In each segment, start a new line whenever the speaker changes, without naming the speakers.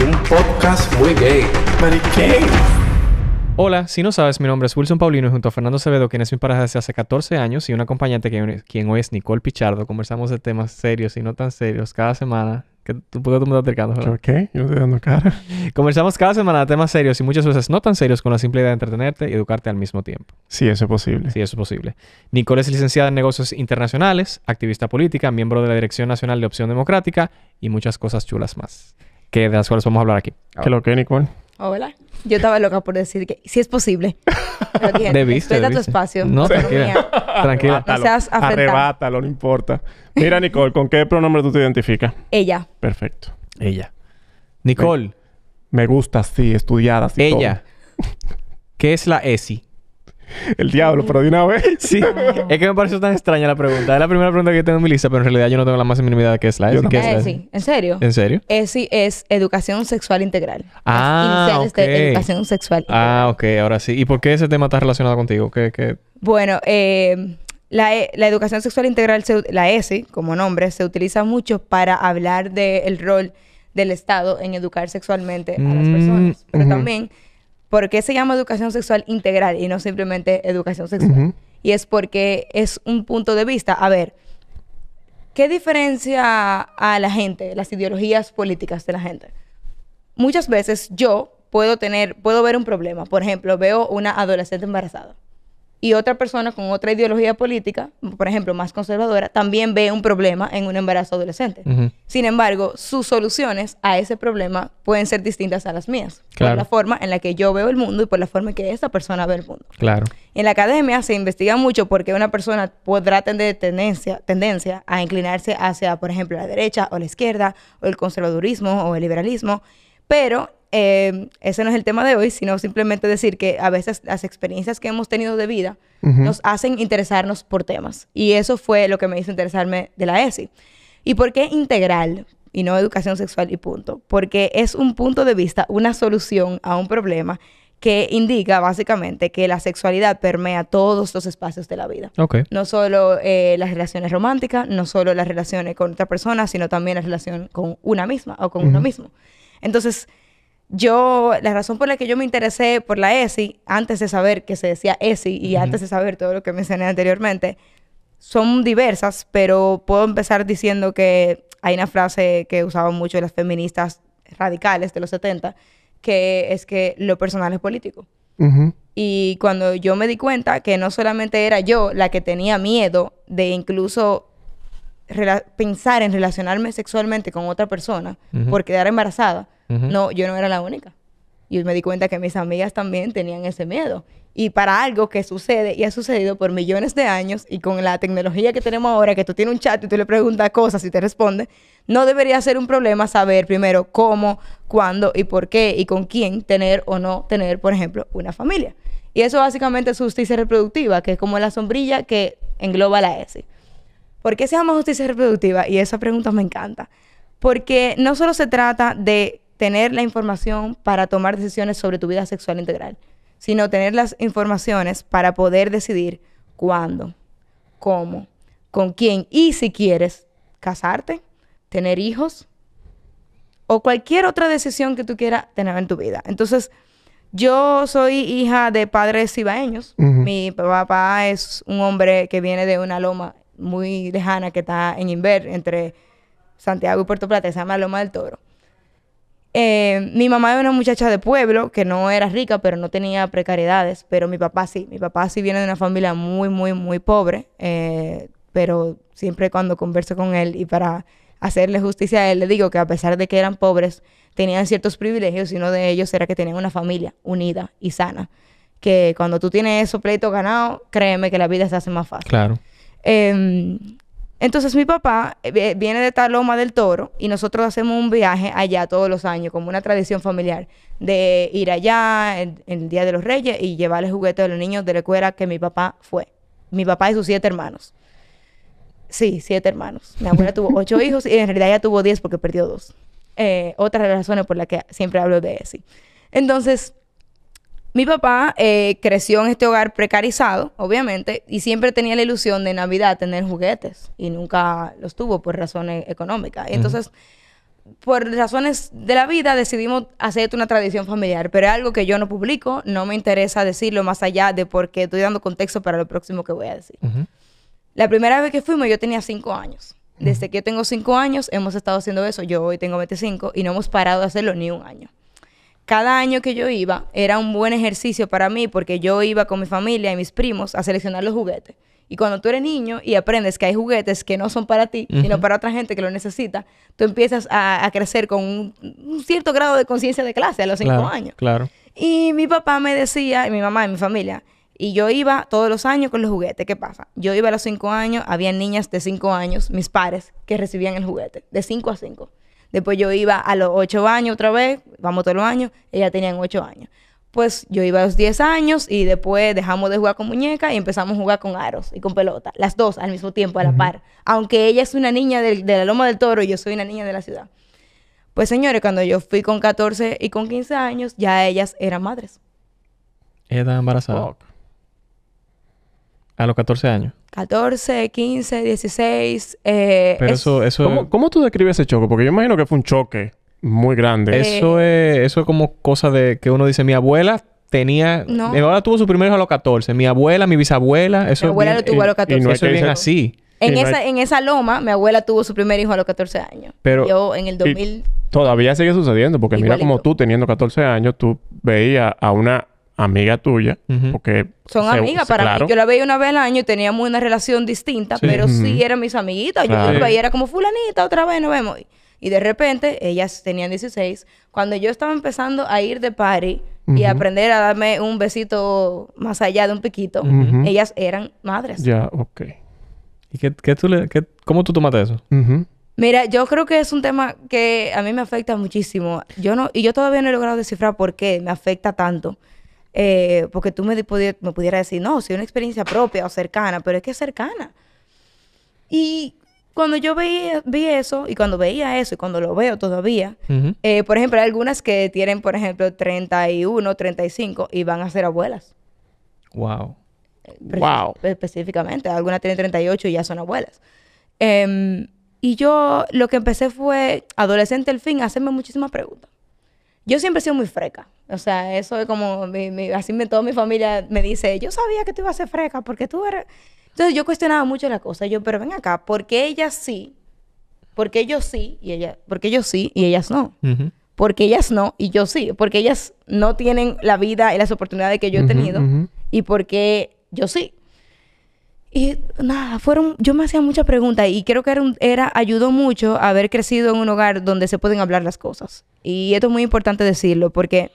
un podcast muy gay.
Hola, si no sabes, mi nombre es Wilson Paulino y junto a Fernando Sevedo quien es mi pareja desde hace 14 años y una acompañante que, quien hoy es Nicole Pichardo, conversamos de temas serios y no tan serios cada semana que un tú me estás acercando? ¿Por qué? Yo estoy dando cara. Conversamos cada semana temas serios y muchas veces no tan serios con la simple idea de entretenerte y educarte al mismo tiempo.
Sí, eso es posible.
Sí, eso es posible. Nicole es licenciada en negocios internacionales, activista política, miembro de la Dirección Nacional de Opción Democrática y muchas cosas chulas más
que de las cuales vamos a hablar aquí. Ah. ¿Qué lo que, Nicole?
Hola. Yo estaba loca por decir que si es posible. De vista. debiste, respeta tu espacio. No, tranquila.
tranquila. No seas Arrebátalo, no importa. Mira, Nicole, ¿con qué pronombre tú te identificas? Ella. Perfecto. Ella. Nicole. Me, gusta, sí, estudiada, sí. Ella. ¿Qué es la ESI? El diablo, pero
de una vez. Sí. es que me pareció tan extraña la pregunta. Es la primera pregunta que tengo en mi lista, pero en realidad yo no tengo la más mínima idea de qué es la ESI. es eh,
¿En serio? ¿En serio? ESI eh, es Educación Sexual Integral.
Ah, Educación Sexual Ah, ok. Ahora sí. ¿Y por qué ese tema está relacionado contigo? ¿Qué, qué...
Bueno, eh, la, e, Educación Sexual Integral, la ESI, como nombre, se utiliza mucho para hablar del rol del Estado en educar sexualmente a las mm, personas. Pero también ¿Por qué se llama educación sexual integral y no simplemente educación sexual? Y es porque es un punto de vista. A ver, ¿qué diferencia a la gente, las ideologías políticas de la gente? Muchas veces yo puedo tener, puedo ver un problema. Por ejemplo, veo una adolescente embarazada y otra persona con otra ideología política, por ejemplo, más conservadora, también ve un problema en un embarazo adolescente. Sin embargo, sus soluciones a ese problema pueden ser distintas a las mías, claro. por la forma en la que yo veo el mundo y por la forma en que esa persona ve el mundo. Claro. En la academia se investiga mucho porque una persona podrá tener tendencia, tendencia a inclinarse hacia, por ejemplo, la derecha o la izquierda, o el conservadurismo o el liberalismo, pero Em, ese no es el tema de hoy, sino simplemente decir que a veces las experiencias que hemos tenido de vida nos hacen interesarnos por temas. Y eso fue lo que me hizo interesarme de la ESI. ¿Y por qué integral y no educación sexual y punto? Porque es un punto de vista, una solución a un problema que indica básicamente que la sexualidad permea todos los espacios de la vida. No solo eh, las relaciones románticas, no solo las relaciones con otra persona, sino también la relación con una misma o con uno mismo. Entonces, yo, la razón por la que yo me interesé por la ESI, antes de saber que se decía ESI y antes de saber todo lo que mencioné anteriormente, son diversas, pero puedo empezar diciendo que hay una frase que usaban mucho las feministas radicales de los 70, que es que lo personal es político. Y cuando yo me di cuenta que no solamente era yo la que tenía miedo de incluso pensar en relacionarme sexualmente con otra persona por quedar embarazada, no, yo no era la única. Y me di cuenta que mis amigas también tenían ese miedo. Y para algo que sucede y ha sucedido por millones de años y con la tecnología que tenemos ahora, que tú tienes un chat y tú le preguntas cosas y te responde, no debería ser un problema saber primero cómo, cuándo y por qué y con quién tener o no tener, por ejemplo, una familia. Y eso básicamente es justicia reproductiva, que es como la sombrilla que engloba la S. ¿Por qué se llama justicia reproductiva? Y esa pregunta me encanta. Porque no solo se trata de tener la información para tomar decisiones sobre tu vida sexual integral, sino tener las informaciones para poder decidir cuándo, cómo, con quién y si quieres casarte, tener hijos o cualquier otra decisión que tú quieras tener en tu vida. Entonces, yo soy hija de padres cibaeños. Mi papá es un hombre que viene de una loma muy lejana que está en Inver, entre Santiago y Puerto Plata, se llama Loma del Toro. Eh, mi mamá era una muchacha de pueblo que no era rica, pero no tenía precariedades. Pero mi papá sí. Mi papá sí viene de una familia muy, muy, muy pobre. Eh, pero siempre cuando converso con él y para hacerle justicia a él, le digo que a pesar de que eran pobres, tenían ciertos privilegios y uno de ellos era que tenían una familia unida y sana. Que cuando tú tienes eso pleito ganado, créeme que la vida se hace más fácil. Claro. Em, entonces mi papá eh, viene de Taloma del Toro y nosotros hacemos un viaje allá todos los años, como una tradición familiar, de ir allá en el, Día de los Reyes y el juguete a los niños de la que mi papá fue. Mi papá y sus siete hermanos. Sí, siete hermanos. Mi abuela tuvo ocho hijos y en realidad ya tuvo diez porque perdió dos. de eh, las razones por las que siempre hablo de ese. Entonces, mi papá eh, creció en este hogar precarizado, obviamente, y siempre tenía la ilusión de Navidad tener juguetes y nunca los tuvo por razones económicas. entonces, por razones de la vida, decidimos hacer una tradición familiar, pero es algo que yo no publico, no me interesa decirlo más allá de porque estoy dando contexto para lo próximo que voy a decir. La primera vez que fuimos yo tenía cinco años. Desde que yo tengo cinco años hemos estado haciendo eso, yo hoy tengo 25 y no hemos parado de hacerlo ni un año cada año que yo iba era un buen ejercicio para mí porque yo iba con mi familia y mis primos a seleccionar los juguetes. Y cuando tú eres niño y aprendes que hay juguetes que no son para ti, sino para otra gente que lo necesita, tú empiezas a, crecer con un, cierto grado de conciencia de clase a los cinco años. Claro. Y mi papá me decía, y mi mamá y mi familia, y yo iba todos los años con los juguetes. ¿Qué pasa? Yo iba a los cinco años, había niñas de cinco años, mis pares, que recibían el juguete, de cinco a cinco. Después yo iba a los ocho años otra vez, vamos todos los años, ella tenían ocho años. Pues yo iba a los diez años y después dejamos de jugar con muñeca y empezamos a jugar con aros y con pelota, las dos al mismo tiempo, a la par. Aunque ella es una niña de, la Loma del Toro y yo soy una niña de la ciudad. Pues señores, cuando yo fui con 14 y con 15 años, ya ellas eran madres.
Ella estaba embarazada.
A los 14 años.
14, 15, 16. Eh, Pero eso, eso ¿Cómo, es... ¿Cómo,
tú describes ese choque? Porque yo imagino que fue un choque muy grande. Eso eh, es, eso es como cosa de
que uno dice, mi abuela tenía. No. Mi abuela tuvo primer hijo a los 14. Mi abuela, mi bisabuela.
Eso mi abuela lo tuvo a los 14. No eso es bien así. En esa,
en esa loma, mi abuela tuvo su primer hijo a los 14 años.
Pero yo en el 2000. Todavía sigue sucediendo, porque mira como tú, teniendo 14 años, tú veías a una amiga tuya, porque son amigas para mí. Yo la
veía una vez al año y teníamos una relación distinta, pero sí eran mis amiguitas. Yo claro. veía, era como fulanita, otra vez nos vemos. Y de repente, ellas tenían 16. Cuando yo estaba empezando a ir de party y aprender a darme un besito más allá de un piquito, ellas eran madres. Ya,
ok. ¿Y qué, qué tú le, qué, cómo tú tomaste eso?
Mira, yo creo que es un tema que a mí me afecta muchísimo. Yo no, y yo todavía no he logrado descifrar por qué me afecta tanto. Eh, porque tú me, me pudieras decir, no, si es una experiencia propia o cercana, pero es que es cercana. Y cuando yo veía, vi eso, y cuando veía eso, y cuando lo veo todavía, eh, por ejemplo, hay algunas que tienen, por ejemplo, 31, 35 y van a ser abuelas. Wow. wow. Específicamente, algunas tienen 38 y ya son abuelas. Em, y yo lo que empecé fue, adolescente al fin, hacerme muchísimas preguntas. Yo siempre he sido muy freca. O sea, eso es como, mi, así me, toda mi familia me dice, yo sabía que tú ibas a ser freca porque tú eres... Entonces yo cuestionaba mucho la cosa. Yo, pero ven acá, ¿por qué ellas sí? ¿Por qué yo sí y ella, ¿Por yo sí y ellas no? Porque ellas no y yo sí. Porque ellas no tienen la vida y las oportunidades que yo he tenido. Y porque yo sí. Y nada, fueron, yo me hacía muchas preguntas y creo que era, era, ayudó mucho haber crecido en un hogar donde se pueden hablar las cosas. Y esto es muy importante decirlo porque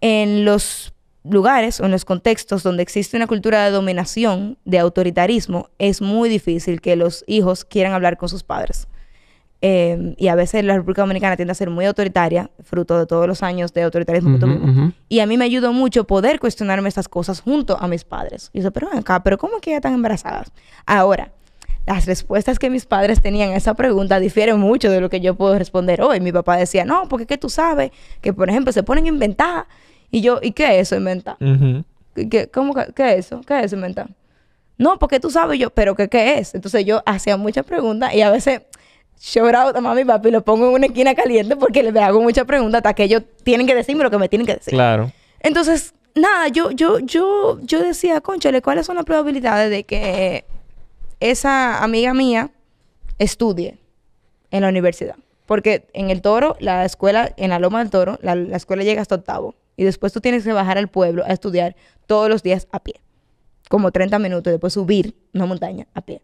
en los lugares o en los contextos donde existe una cultura de dominación, de autoritarismo, es muy difícil que los hijos quieran hablar con sus padres. Em, y a veces la República Dominicana tiende a ser muy autoritaria, fruto de todos los años de autoritarismo Y a mí me ayudó mucho poder cuestionarme estas cosas junto a mis padres. Y yo, pero acá, ¿pero cómo es que ya están embarazadas? Ahora, las respuestas que mis padres tenían a esa pregunta difieren mucho de lo que yo puedo responder hoy. Mi papá decía, no, porque qué tú sabes que, por ejemplo, se ponen inventadas Y yo, ¿y qué es eso, inventar? ¿Qué, cómo, es eso? ¿Qué es eso, inventar? No, porque tú sabes yo, pero ¿qué, qué es? Entonces yo hacía muchas preguntas y a veces shout out a mami y papi, lo pongo en una esquina caliente porque les hago muchas preguntas hasta que ellos tienen que decirme lo que me tienen que decir. Claro. Entonces, nada, yo, yo, yo, yo decía, conchale, ¿cuáles son las probabilidades de que esa amiga mía estudie en la universidad? Porque en el Toro, la escuela, en la Loma del Toro, la escuela llega hasta octavo. Y después tú tienes que bajar al pueblo a estudiar todos los días a pie. Como 30 minutos, después subir una montaña a pie.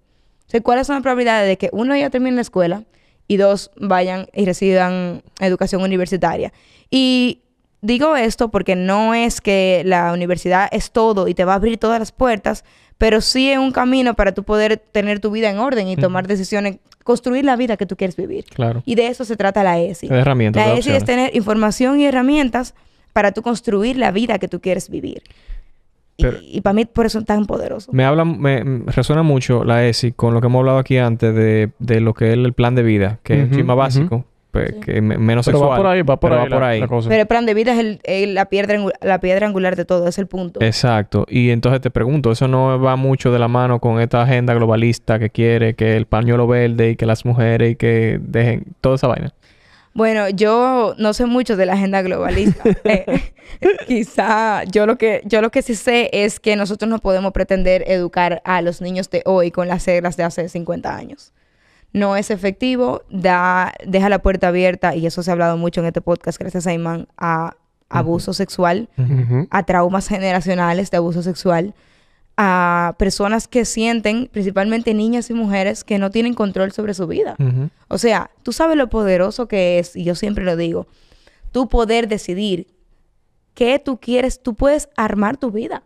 ¿cuáles son las probabilidades de que uno ya termine la escuela y dos vayan y reciban educación universitaria? Y digo esto porque no es que la universidad es todo y te va a abrir todas las puertas, pero sí es un camino para tú poder tener tu vida en orden y tomar decisiones, construir la vida que tú quieres vivir. Claro. Y de eso se trata la ESI. la ESI es tener información y herramientas para tú construir la vida que tú quieres vivir y, para mí por eso es tan poderoso.
Me habla, me resuena mucho la ESI con lo que hemos hablado aquí antes de, de lo que es el plan de vida, que es un es básico, pues, que menos sexual. pero ahí. el
plan de vida es el, la, piedra la piedra angular de todo, es el punto.
Exacto. Y entonces te pregunto, ¿eso no va mucho de la mano con esta agenda globalista que quiere que el pañuelo verde y que las mujeres y que
dejen toda esa vaina? Bueno, yo no sé mucho de la agenda globalista. Eh, quizá yo lo que yo lo que sí sé es que nosotros no podemos pretender educar a los niños de hoy con las reglas de hace 50 años. No es efectivo, da, deja la puerta abierta, y eso se ha hablado mucho en este podcast, gracias a Iman, a abuso sexual, a traumas generacionales de abuso sexual a personas que sienten, principalmente niñas y mujeres, que no tienen control sobre su vida. O sea, tú sabes lo poderoso que es, y yo siempre lo digo, tú poder decidir qué tú quieres, tú puedes armar tu vida.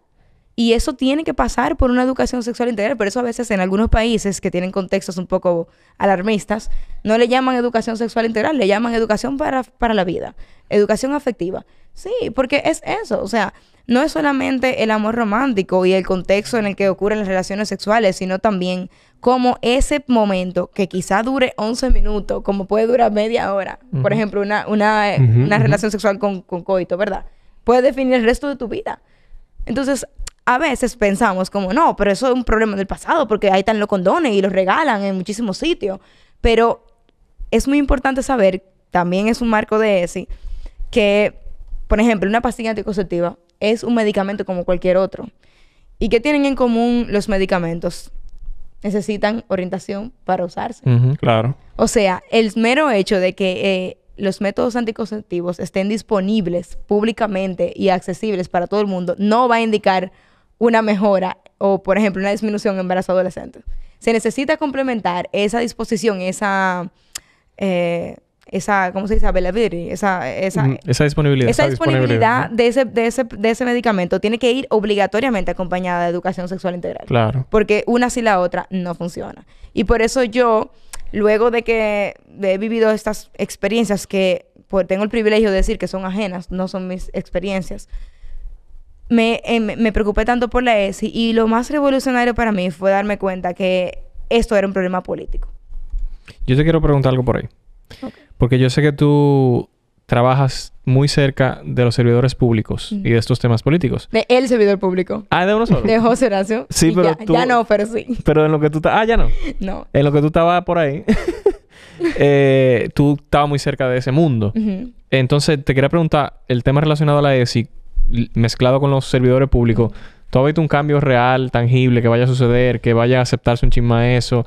Y eso tiene que pasar por una educación sexual integral. Por eso a veces en algunos países que tienen contextos un poco alarmistas, no le llaman educación sexual integral, le llaman educación para, para la vida, educación afectiva. Sí, porque es eso. O sea, no es solamente el amor romántico y el contexto en el que ocurren las relaciones sexuales, sino también cómo ese momento que quizá dure 11 minutos, como puede durar media hora, por ejemplo, una, relación sexual con, con coito, ¿verdad? Puede definir el resto de tu vida. Entonces, a veces pensamos como, no, pero eso es un problema del pasado, porque ahí están los condones y los regalan en muchísimos sitios. Pero es muy importante saber, también es un marco de ese, que, por ejemplo, una pastilla anticonceptiva es un medicamento como cualquier otro. ¿Y qué tienen en común los medicamentos? Necesitan orientación para usarse. claro. O sea, el mero hecho de que eh, los métodos anticonceptivos estén disponibles públicamente y accesibles para todo el mundo no va a indicar una mejora o, por ejemplo, una disminución en embarazo adolescente. Se necesita complementar esa disposición, esa... Eh, esa, ¿cómo se dice? Availability, esa, esa,
esa disponibilidad. Esa disponibilidad,
de, ese, de, ese, medicamento tiene que ir obligatoriamente acompañada de educación sexual integral. Claro. Porque una sin la otra no funciona. Y por eso yo, luego de que he vivido estas experiencias que pues, tengo el privilegio de decir que son ajenas, no son mis experiencias, eh, me, preocupé tanto por la ESI y lo más revolucionario para mí fue darme cuenta que esto era un problema político.
Yo te quiero preguntar algo por ahí. Porque yo sé que tú trabajas muy cerca de los servidores públicos y de estos temas políticos.
De el servidor público. Ah, de uno solo. De José Horacio. Sí, pero ya, no, pero sí.
Pero en lo que tú... estabas. Ah, ya no. No. En lo que tú estabas por ahí, eh, tú estabas muy cerca de ese mundo. Entonces, te quería preguntar, el tema relacionado a la ESI, mezclado con los servidores públicos, ¿tú has visto un cambio real, tangible, que vaya a suceder, que vaya a aceptarse un chisme a eso?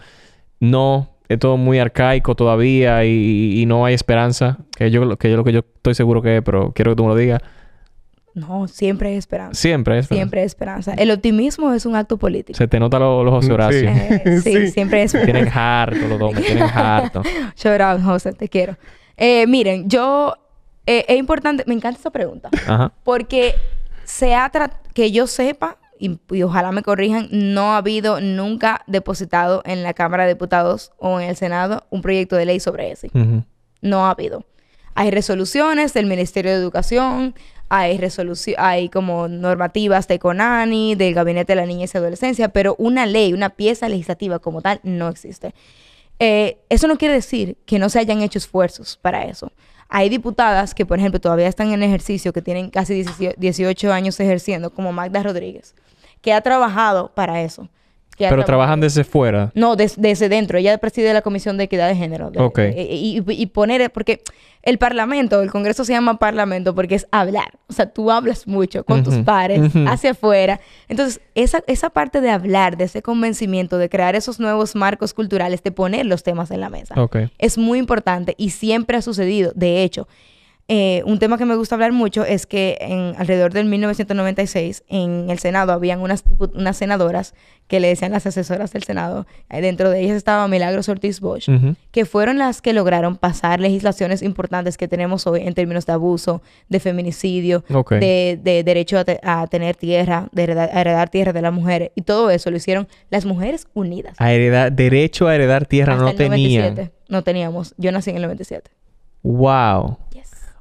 No, es todo muy arcaico todavía y, no hay esperanza, que yo que yo lo que yo estoy seguro que es, pero quiero que tú me lo digas.
No, siempre hay esperanza.
Siempre hay esperanza. Siempre
hay esperanza. El optimismo es un acto político. Se te nota los José Horacio. Eh, sí. siempre es esperanza. Tienen harto los dos, tienen harto. Chorado, José, te quiero. Eh, miren, yo... Eh, es importante... Me encanta esta pregunta. Ajá. Porque se ha que yo sepa, y, ojalá me corrijan, no ha habido nunca depositado en la Cámara de Diputados o en el Senado un proyecto de ley sobre ese. No ha habido. Hay resoluciones del Ministerio de Educación, hay resolución, hay como normativas de CONANI, del Gabinete de la Niñez y Adolescencia, pero una ley, una pieza legislativa como tal no existe. Eh, eso no quiere decir que no se hayan hecho esfuerzos para eso. Hay diputadas que, por ejemplo, todavía están en ejercicio, que tienen casi 18 años ejerciendo, como Magda Rodríguez, que ha trabajado para eso. Pero trabajan
desde fuera.
No, desde dentro. Ella preside la Comisión de Equidad de Género. ok. Eh, y, poner, porque el Parlamento, el Congreso se llama Parlamento porque es hablar. O sea, tú hablas mucho con tus pares, hacia afuera. Entonces, esa, esa parte de hablar, de ese convencimiento, de crear esos nuevos marcos culturales, de poner los temas en la mesa, okay. es muy importante y siempre ha sucedido. De hecho, eh, un tema que me gusta hablar mucho es que en, alrededor del 1996 en el Senado habían unas, unas senadoras que le decían las asesoras del Senado, eh, dentro de ellas estaba Milagros Ortiz Bosch, que fueron las que lograron pasar legislaciones importantes que tenemos hoy en términos de abuso, de feminicidio, de, derecho a, tener tierra, de heredar, tierra de las mujeres. Y todo eso lo hicieron las mujeres unidas.
A derecho a heredar tierra no
No teníamos. Yo nací en el 97.
Wow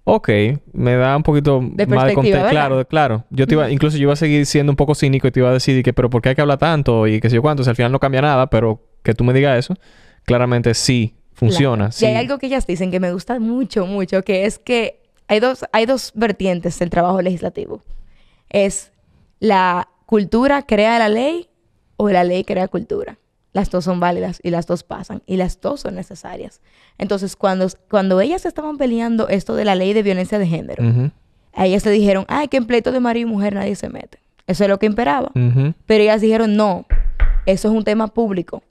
ok, me da un poquito de más de contexto. Claro, claro. Yo te iba, incluso yo iba a seguir siendo un poco cínico y te iba a decir que, pero ¿por qué hay que hablar tanto? Y qué sé yo cuánto, o sea, al final no cambia nada, pero que tú me digas eso, claramente sí funciona. Sí. Y hay algo
que ellas dicen que me gusta mucho, mucho, que es que hay dos, hay dos vertientes del trabajo legislativo. Es la cultura crea la ley o la ley crea cultura las dos son válidas y las dos pasan y las dos son necesarias. Entonces, cuando, cuando ellas estaban peleando esto de la ley de violencia de género, ellas se dijeron, ay, que en pleito de marido y mujer nadie se mete. Eso es lo que imperaba.
Pero
ellas dijeron, no, eso es un tema público.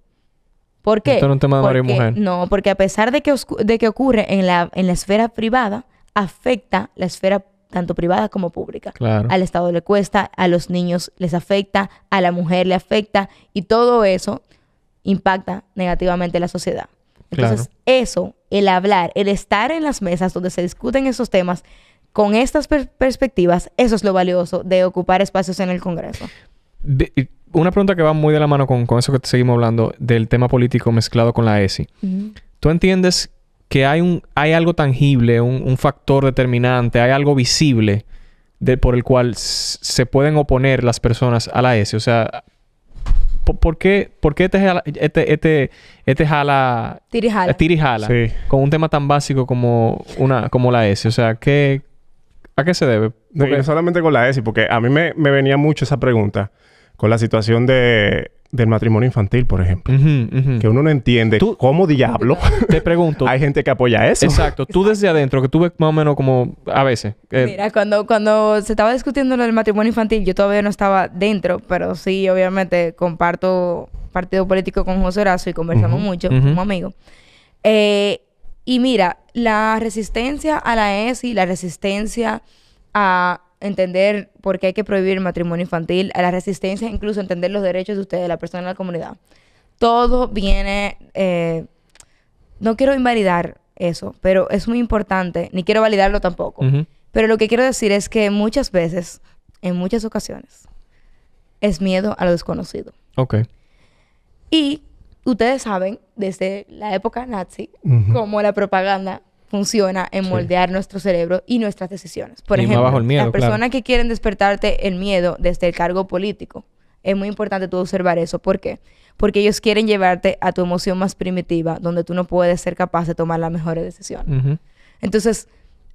¿Por qué? Esto no es un tema de marido y mujer. No, porque a pesar de que, de que ocurre en la, en la esfera privada, afecta la esfera tanto privada como pública. Claro. Al Estado le cuesta, a los niños les afecta, a la mujer le afecta y todo eso impacta negativamente la sociedad. Entonces, eso, el hablar, el estar en las mesas donde se discuten esos temas con estas perspectivas, eso es lo valioso de ocupar espacios en el Congreso.
una pregunta que va muy de la mano con, eso que seguimos hablando, del tema político mezclado con la ESI. ¿Tú entiendes que hay, un, hay algo tangible, un, factor determinante, hay algo visible por el cual se pueden oponer las personas a la ESI? O sea, por, qué, ¿por, qué, este, este, este, este jala,
tirijala, eh, tirijala
con
un tema tan básico como, una, como la S? O sea, ¿qué, ¿a qué se debe? solamente con la S, porque a mí me venía mucho esa pregunta con la situación de del matrimonio infantil, por ejemplo. Que uno no entiende cómo diablo. Te pregunto. hay gente que apoya eso. Exacto. Tú desde adentro, que tú ves más o menos como a veces. Eh,
mira, cuando, cuando se estaba discutiendo lo del matrimonio infantil, yo todavía no estaba dentro, pero sí, obviamente, comparto partido político con José Horacio y conversamos mucho como amigo eh, y mira, la resistencia a la ESI, la resistencia a entender por qué hay que prohibir el matrimonio infantil, a la resistencia, incluso entender los derechos de ustedes, de la persona en la comunidad. Todo viene, eh, no quiero invalidar eso, pero es muy importante, ni quiero validarlo tampoco. Pero lo que quiero decir es que muchas veces, en muchas ocasiones, es miedo a lo desconocido. Ok. Y ustedes saben, desde la época nazi, como la propaganda funciona en moldear nuestro cerebro y nuestras decisiones. Por ejemplo, miedo, las personas que quieren despertarte el miedo desde el cargo político, es muy importante tú observar eso. ¿Por qué? Porque ellos quieren llevarte a tu emoción más primitiva, donde tú no puedes ser capaz de tomar las mejores decisiones. Entonces,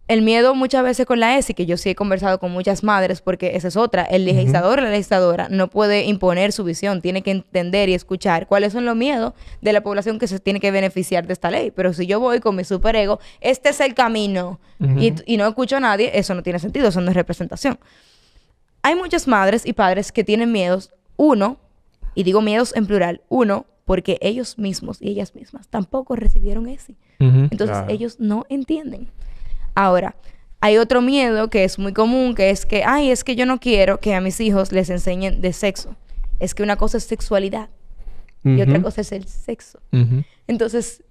el miedo muchas veces con la ESI, que yo sí he conversado con muchas madres, porque esa es otra, el legislador o la legisladora no puede imponer su visión, tiene que entender y escuchar cuáles son los miedos de la población que se tiene que beneficiar de esta ley. Pero si yo voy con mi superego, este es el camino, y, no escucho a nadie, eso no tiene sentido, eso no es representación. Hay muchas madres y padres que tienen miedos, uno, y digo miedos en plural, uno, porque ellos mismos y ellas mismas tampoco recibieron ESI. Entonces ellos no entienden. Ahora, hay otro miedo que es muy común, que es que, ay, es que yo no quiero que a mis hijos les enseñen de sexo. Es que una cosa es sexualidad y otra cosa es el sexo. Entonces,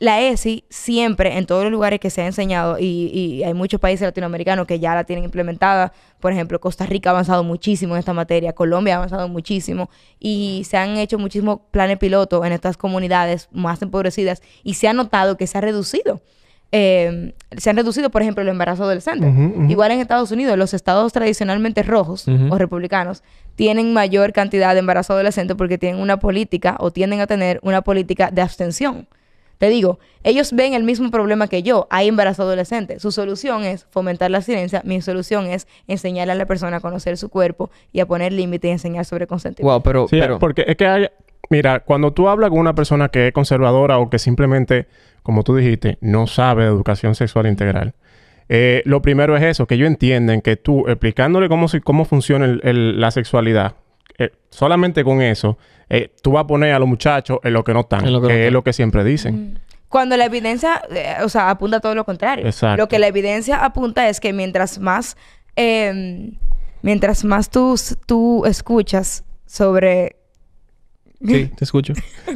la ESI siempre, en todos los lugares que se ha enseñado, y, y, hay muchos países latinoamericanos que ya la tienen implementada, por ejemplo, Costa Rica ha avanzado muchísimo en esta materia, Colombia ha avanzado muchísimo, y se han hecho muchísimos planes piloto en estas comunidades más empobrecidas, y se ha notado que se ha reducido Em, se han reducido, por ejemplo, el embarazo adolescente. Igual en Estados Unidos, los estados tradicionalmente rojos o republicanos tienen mayor cantidad de embarazo adolescentes porque tienen una política o tienden a tener una política de abstención. Te digo, ellos ven el mismo problema que yo. Hay embarazo adolescente. Su solución es fomentar la ciencia. Mi solución es enseñar a la persona a conocer su cuerpo y a poner límites y enseñar sobre consentimiento.
Wow, pero, porque es que Mira, cuando tú hablas con una persona que es conservadora o que simplemente como tú dijiste, no sabe de educación sexual integral. Eh, lo primero es eso, que ellos entienden que tú explicándole cómo, cómo funciona la sexualidad, eh, solamente con eso, eh, tú vas a poner a los muchachos en lo que no están, que, es lo que siempre dicen. Mm.
Cuando la evidencia, o sea, apunta todo lo contrario. Lo que la evidencia apunta es que mientras más, em, mientras más tú, tú escuchas sobre
Sí, te escucho.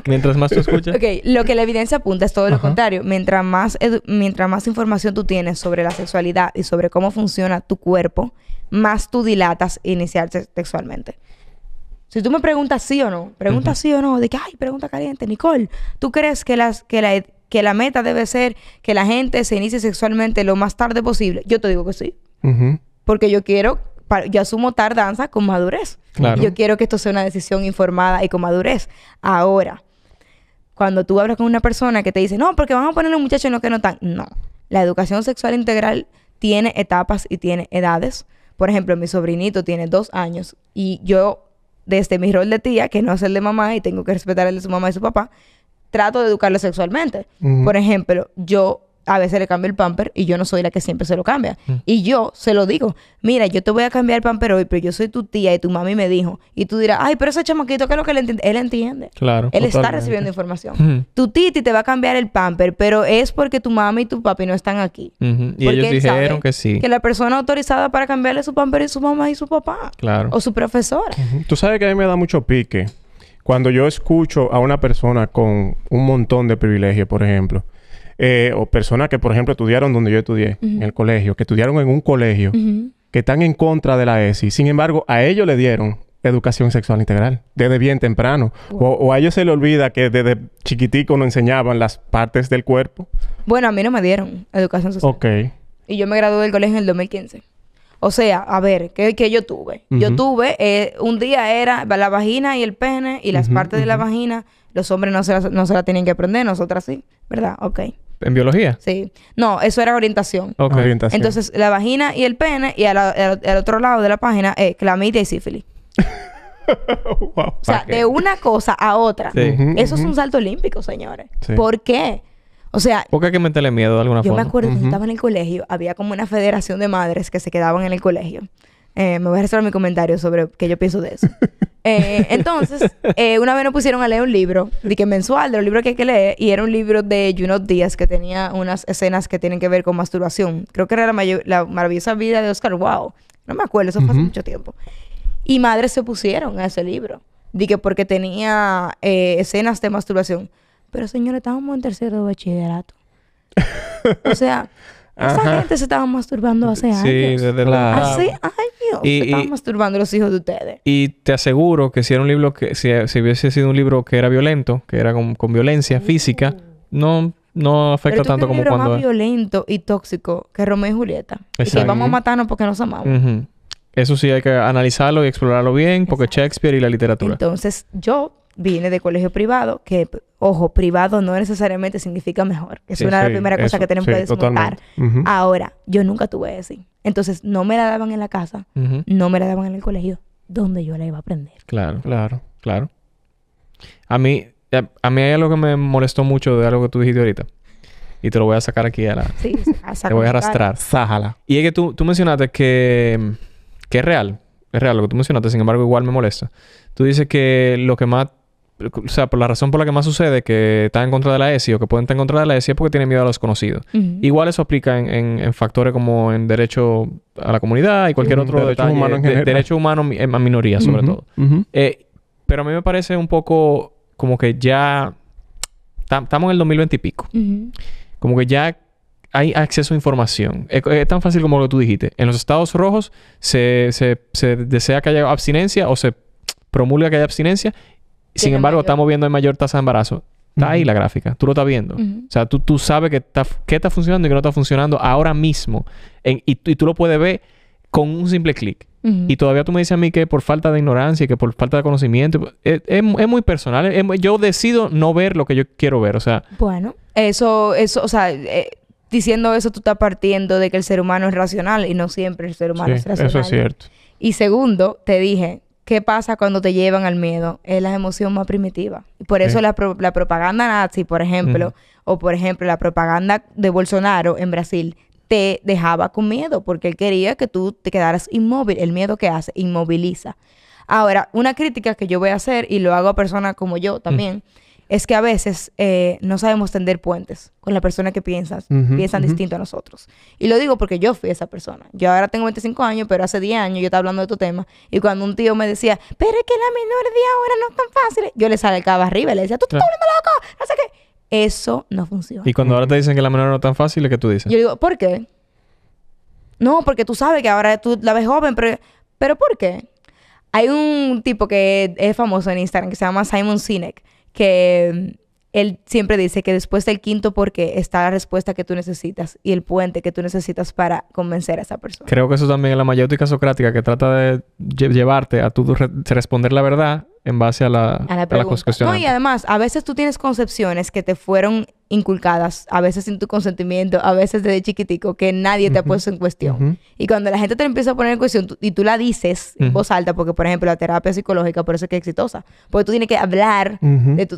Mientras más te escuchas. Ok,
lo que la evidencia apunta es todo lo contrario. Mientras más, mientras más información tú tienes sobre la sexualidad y sobre cómo funciona tu cuerpo, más tú dilatas iniciarse sexualmente. Si tú me preguntas sí o no, pregunta sí o no, de que, ay, pregunta caliente, Nicole, ¿tú crees que, las, que, la, que la meta debe ser que la gente se inicie sexualmente lo más tarde posible? Yo te digo que sí. Porque yo quiero yo asumo tardanza con madurez. Yo quiero que esto sea una decisión informada y con madurez. Ahora, cuando tú hablas con una persona que te dice, no, porque vamos a poner un muchacho en lo que no están. No. La educación sexual integral tiene etapas y tiene edades. Por ejemplo, mi sobrinito tiene dos años y yo, desde mi rol de tía, que no es el de mamá y tengo que respetar el de su mamá y su papá, trato de educarlo sexualmente. Por ejemplo, yo a veces le cambio el pamper y yo no soy la que siempre se lo cambia. Mm. Y yo se lo digo, mira, yo te voy a cambiar el pamper hoy, pero yo soy tu tía y tu mami me dijo. Y tú dirás, ay, pero ese chamaquito, ¿qué es lo que él entiende? Él entiende. Claro. Él está recibiendo información. Tu titi te va a cambiar el pamper, pero es porque tu mami y tu papi no están aquí.
Y ellos dijeron que sí. Que la
persona autorizada para cambiarle su pamper es su mamá y su papá. Claro. O su profesora.
Tú sabes que a mí me da mucho pique. Cuando yo escucho a una persona con un montón de privilegios, por ejemplo, eh, o personas que, por ejemplo, estudiaron donde yo estudié, en el colegio, que estudiaron en un colegio, que están en contra de la ESI. Sin embargo, a ellos le dieron educación sexual integral desde bien temprano. O, a ellos se le olvida que desde chiquitico no enseñaban las partes del cuerpo.
Bueno, a mí no me dieron educación sexual. Ok. Y yo me gradué del colegio en el 2015. O sea, a ver, ¿qué, que yo tuve? Yo tuve, eh, un día era la vagina y el pene y las partes de la vagina, los hombres no se, la, no se que aprender, nosotras sí, ¿verdad? Ok. ¿En biología? Sí. No, eso era orientación.
Ok. Ah.
Orientación. Entonces,
la vagina y el pene y al, otro lado de la página, es eh, clamidia y sífilis.
O
sea, de
una cosa a otra. Eso es un salto olímpico, señores. ¿Por qué? O sea...
Porque hay que meterle miedo de alguna forma. Yo me acuerdo que yo estaba en
el colegio, había como una federación de madres que se quedaban en el colegio. Eh, me voy a restar mi comentario sobre qué yo pienso de eso. eh, entonces, eh, una vez nos pusieron a leer un libro, de que mensual, de los libros que hay que leer, y era un libro de Junot Díaz que tenía unas escenas que tienen que ver con masturbación. Creo que era la, maravillosa vida de Oscar Wow. No me acuerdo, eso fue hace mucho tiempo. Y madres se pusieron a ese libro, Dije, porque tenía eh, escenas de masturbación. Pero señores, estábamos en tercero de bachillerato. o sea,
esa gente
se estaba masturbando hace años. Sí,
desde la... Hace
años y, se estaban masturbando los hijos de ustedes.
Y te aseguro que si era un libro que... Si, hubiese sido un libro que era violento, que era con, violencia mm. física, no... No afecta tanto como cuando... Es más
violento y tóxico que Romeo y Julieta. que vamos a matarnos porque nos amamos.
Eso sí hay que analizarlo y explorarlo bien porque Shakespeare y la literatura.
Entonces, yo viene de colegio privado, que, ojo, privado no necesariamente significa mejor. Es una de las primeras cosas que tenemos que desmontar. Ahora, yo nunca tuve ese. Entonces, no me la daban en la casa, no me la daban en el colegio, donde yo la iba a aprender.
Claro, claro, claro. A mí, eh, a, mí hay algo que me molestó mucho de algo que tú dijiste ahorita. Y te lo voy a sacar aquí a la...
Sí, a Te voy a arrastrar.
¡Zájala! Y es que tú, tú mencionaste que... Que es real. Es real lo que tú mencionaste. Sin embargo, igual me molesta. Tú dices que lo que más o sea, por la razón por la que más sucede que están en contra de la ESI o que pueden estar en contra de la ESI es porque tienen miedo a los conocidos. Igual eso aplica en, en, factores como en derecho a la comunidad y cualquier otro derecho Humano en derecho humano en, minorías, sobre todo. Eh, pero a mí me parece un poco como que ya... Estamos en el 2020 y pico. Como que ya hay acceso a información. Es, tan fácil como lo que tú dijiste. En los estados rojos se, se desea que haya abstinencia o se promulga que haya abstinencia sin embargo, estamos viendo en mayor tasa de embarazo. Está ahí la gráfica, tú lo estás viendo. O sea, tú, tú sabes que está, qué está funcionando y qué no está funcionando ahora mismo. y, tú lo puedes ver con un simple clic. Y todavía tú me dices a mí que por falta de ignorancia, que por falta de conocimiento, es, muy personal. yo decido no ver lo que yo quiero ver, o sea.
Bueno, eso, eso, o sea, eh, diciendo eso tú estás partiendo de que el ser humano es racional y no siempre el ser humano es racional. Eso es cierto. Y segundo, te dije, ¿Qué pasa cuando te llevan al miedo? Es la emoción más primitiva. Por eso la, la, propaganda nazi, por ejemplo, o por ejemplo la propaganda de Bolsonaro en Brasil, te dejaba con miedo porque él quería que tú te quedaras inmóvil. El miedo que hace, inmoviliza. Ahora, una crítica que yo voy a hacer, y lo hago a personas como yo también, es que a veces eh, no sabemos tender puentes con la persona que piensas, piensan distinto a nosotros. Y lo digo porque yo fui esa persona. Yo ahora tengo 25 años, pero hace 10 años yo estaba hablando de tu tema. Y cuando un tío me decía, pero es que la menor de ahora no es tan fácil, yo le salcaba arriba y le decía, tú estás hablando loco, no sé Eso no funciona. Y
cuando ahora te dicen que la menor no es tan fácil, ¿qué tú dices? Yo
digo, ¿por qué? No, porque tú sabes que ahora tú la ves joven, pero, ¿pero ¿por qué? Hay un tipo que es famoso en Instagram que se llama Simon Sinek que mm, él siempre dice que después del quinto porque está la respuesta que tú necesitas y el puente que tú necesitas para convencer a esa persona.
Creo que eso también es la mayéutica socrática que trata de llevarte a tu responder la verdad en base a la, a la, No, y
además, a veces tú tienes concepciones que te fueron inculcadas, a veces sin tu consentimiento, a veces desde chiquitico, que nadie te ha puesto en cuestión. Y cuando la gente te empieza a poner en cuestión y tú la dices en voz alta, porque por ejemplo la terapia psicológica por eso que es exitosa, porque tú tienes que hablar,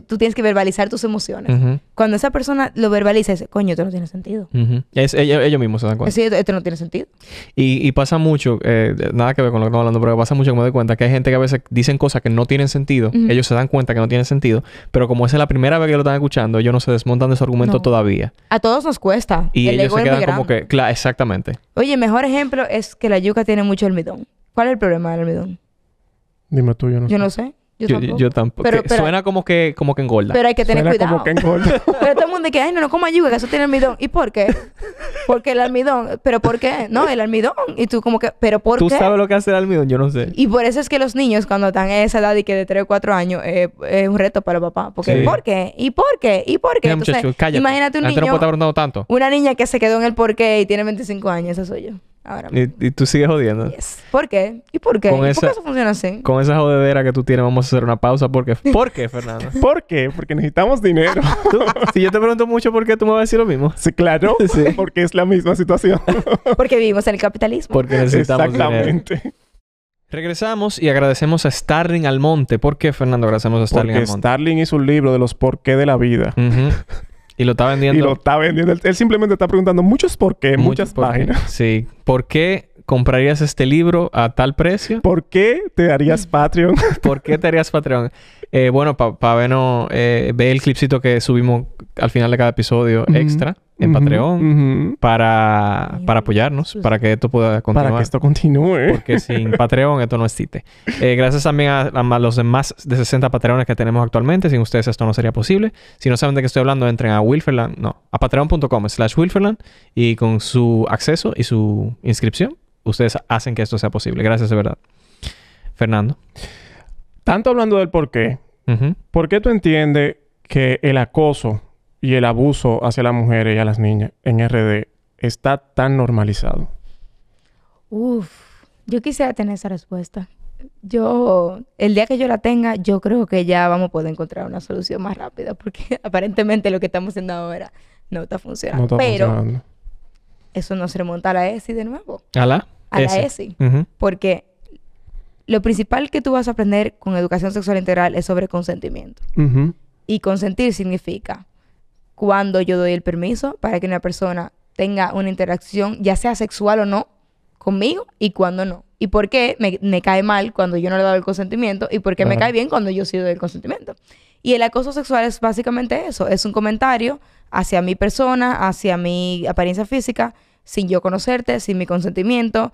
tú tienes que verbalizar tus emociones. Cuando esa persona lo verbaliza, dice, coño, esto no tiene sentido.
ellos, mismos se dan cuenta. Sí,
esto, no tiene sentido.
Y, pasa mucho, eh, nada que ver con lo que estamos hablando, pero pasa mucho que me doy cuenta que hay gente que a veces dicen cosas que no tienen sentido, ellos se dan cuenta que no tienen sentido, pero como es la primera vez que lo están escuchando, ellos no se desmontan de argumento todavía.
A todos nos cuesta. Y ellos se quedan como
que, claro, exactamente.
Oye, mejor ejemplo es que la yuca tiene mucho almidón. ¿Cuál es el problema del almidón?
Dime tú, yo no sé. Yo
no sé. Yo, tampoco. Pero, suena
como que, como que engorda. Pero hay que tener cuidado. Como que engorda.
pero todo el mundo dice, ay, no, no como ayuda, que eso tiene almidón. ¿Y por qué? Porque el almidón. ¿Pero por qué? No, el almidón. Y tú como que, ¿pero por qué? Tú sabes
lo que hace el almidón, yo no sé.
Y por eso es que los niños cuando están a esa edad y que de 3 o 4 años eh, es un reto para el papá. Porque, por qué? ¿Y por qué? Entonces, imagínate un niño... Una niña que se quedó en el por qué y tiene 25 años, eso soy yo.
Y, tú sigues jodiendo.
¿Por qué? ¿Y por qué? Con ¿Por qué eso funciona así?
Con esa jodedera que tú tienes, vamos a hacer una pausa. porque... qué? ¿Por qué, Fernando?
¿Por qué? Porque necesitamos dinero. Ah, si yo te pregunto mucho por qué, tú me vas a decir lo mismo. Sí, claro. Porque es la misma situación.
porque vivimos en el capitalismo. Porque necesitamos Exactamente.
Regresamos y agradecemos a Starling Almonte. ¿Por qué, Fernando, agradecemos a Starling Porque Almonte?
Starling hizo un libro de los por qué de la vida. Y lo está vendiendo. Y lo está vendiendo. Él, simplemente está preguntando muchos por qué, muchas páginas.
Sí. ¿Por qué comprarías este libro a tal precio? ¿Por qué te darías Patreon? ¿Por qué te harías Patreon? Eh, bueno, para ver, eh, ve el clipcito que subimos al final de cada episodio extra en Patreon para, para, apoyarnos, pues para que esto pueda continuar. Para que esto
continúe. Porque sin
Patreon esto no existe. Eh, gracias también a, los demás de 60 Patreones que tenemos actualmente. Sin ustedes esto no sería posible. Si no saben de qué estoy hablando, entren a Wilferland, no, a patreon.com slash Wilferland y con su acceso y su inscripción, ustedes hacen que esto sea posible. Gracias
de verdad. Fernando. Tanto hablando del por qué, ¿por qué tú entiendes que el acoso y el abuso hacia las mujeres y a las niñas en RD está tan normalizado?
Uf, yo quisiera tener esa respuesta. Yo, el día que yo la tenga, yo creo que ya vamos a poder encontrar una solución más rápida, porque aparentemente lo que estamos haciendo ahora no está funcionando. No Pero eso nos remonta a la ESI de nuevo. ¿A la? A la ESI. E porque lo principal que tú vas a aprender con educación sexual integral es sobre consentimiento. Y consentir significa cuando yo doy el permiso para que una persona tenga una interacción, ya sea sexual o no, conmigo y cuando no. ¿Y por qué me, cae mal cuando yo no le doy el consentimiento? ¿Y por qué me cae bien cuando yo sí doy el consentimiento? Y el acoso sexual es básicamente eso, es un comentario hacia mi persona, hacia mi apariencia física, sin yo conocerte, sin mi consentimiento.